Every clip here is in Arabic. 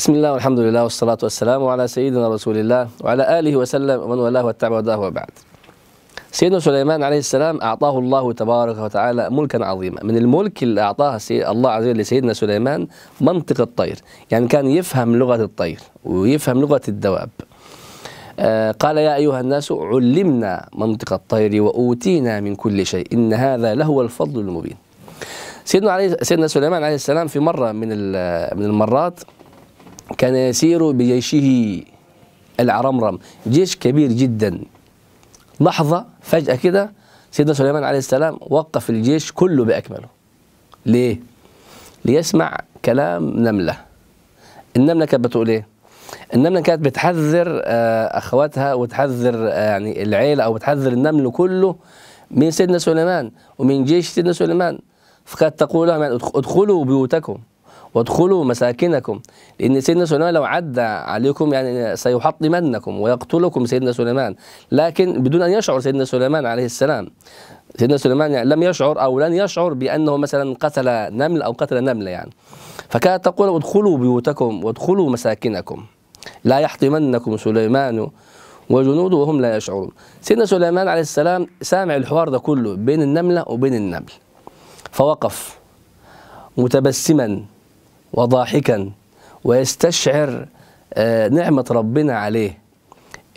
بسم الله والحمد لله والصلاة والسلام على سيدنا رسول الله وعلى آله وسلم ومن والاه واتبع هداه وبعد سيدنا سليمان عليه السلام أعطاه الله تبارك وتعالى ملكا عظيما من الملك اللي أعطاه الله عز وجل لسيدنا سليمان منطق الطير يعني كان يفهم لغة الطير ويفهم لغة الدواب آه، قال يا أيها الناس علمنا منطق الطير وأوتينا من كل شيء إن هذا لهو الفضل المبين سيدنا, عليه سيدنا سليمان عليه السلام في مرة من المرات كان يسير بجيشه العرمرم جيش كبير جدا لحظة فجأة كده سيدنا سليمان عليه السلام وقف الجيش كله بأكمله ليه؟ ليسمع كلام نملة النملة كانت بتقول ايه؟ النملة كانت بتحذر آه، أخواتها وتحذر آه، يعني العيلة أو بتحذر النمل كله من سيدنا سليمان ومن جيش سيدنا سليمان فقد تقول لهم يعني ادخلوا بيوتكم وادخلوا مساكنكم لأن سيدنا سليمان لو عدى عليكم يعني سيحطمنكم ويقتلكم سيدنا سليمان لكن بدون أن يشعر سيدنا سليمان عليه السلام سيدنا سليمان يعني لم يشعر أو لن يشعر بأنه مثلا قتل نمل أو قتل نملة يعني فكانت تقول ادخلوا بيوتكم وادخلوا مساكنكم لا يحطمنكم سليمان وجنوده وهم لا يشعرون سيدنا سليمان عليه السلام سامع الحوار ده كله بين النملة وبين النمل فوقف متبسما وضاحكا ويستشعر آه، نعمة ربنا عليه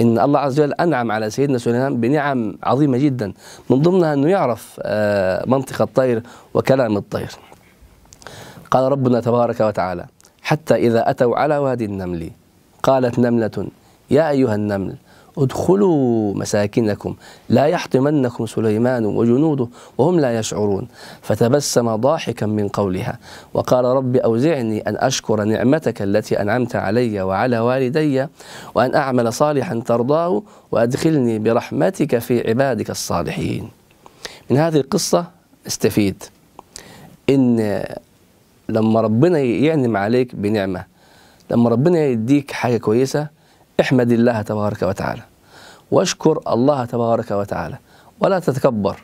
إن الله عز وجل أنعم على سيدنا سليمان بنعم عظيمة جدا من ضمنها أنه يعرف آه، منطق الطير وكلام الطير قال ربنا تبارك وتعالى حتى إذا أتوا على وادي النمل قالت نملة يا أيها النمل ادخلوا مساكنكم لا يحطمنكم سليمان وجنوده وهم لا يشعرون فتبسم ضاحكا من قولها وقال رب أوزعني أن أشكر نعمتك التي أنعمت علي وعلى والدي وأن أعمل صالحا ترضاه وأدخلني برحمتك في عبادك الصالحين من هذه القصة استفيد إن لما ربنا يعنم عليك بنعمة لما ربنا يديك حاجة كويسة احمد الله تبارك وتعالى واشكر الله تبارك وتعالى ولا تتكبر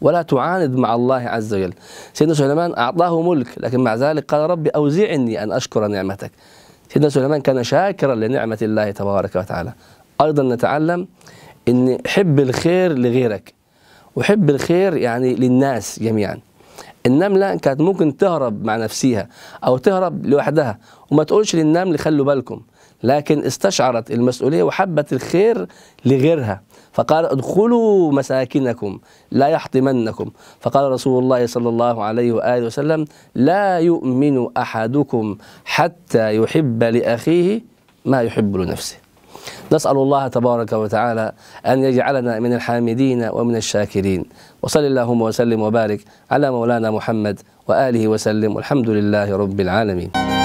ولا تعاند مع الله عز وجل سيدنا سليمان أعطاه ملك لكن مع ذلك قال ربي أوزعني أن أشكر نعمتك سيدنا سليمان كان شاكرا لنعمة الله تبارك وتعالى أيضا نتعلم أن حب الخير لغيرك وحب الخير يعني للناس جميعا النملة كانت ممكن تهرب مع نفسها أو تهرب لوحدها وما تقولش للنمل خلوا بالكم لكن استشعرت المسؤولية وحبت الخير لغيرها فقال ادخلوا مساكنكم لا يحطمنكم فقال رسول الله صلى الله عليه وآله وسلم لا يؤمن أحدكم حتى يحب لأخيه ما يحب لنفسه نسأل الله تبارك وتعالى أن يجعلنا من الحامدين ومن الشاكرين وصل اللهم وسلم وبارك على مولانا محمد وآله وسلم والحمد لله رب العالمين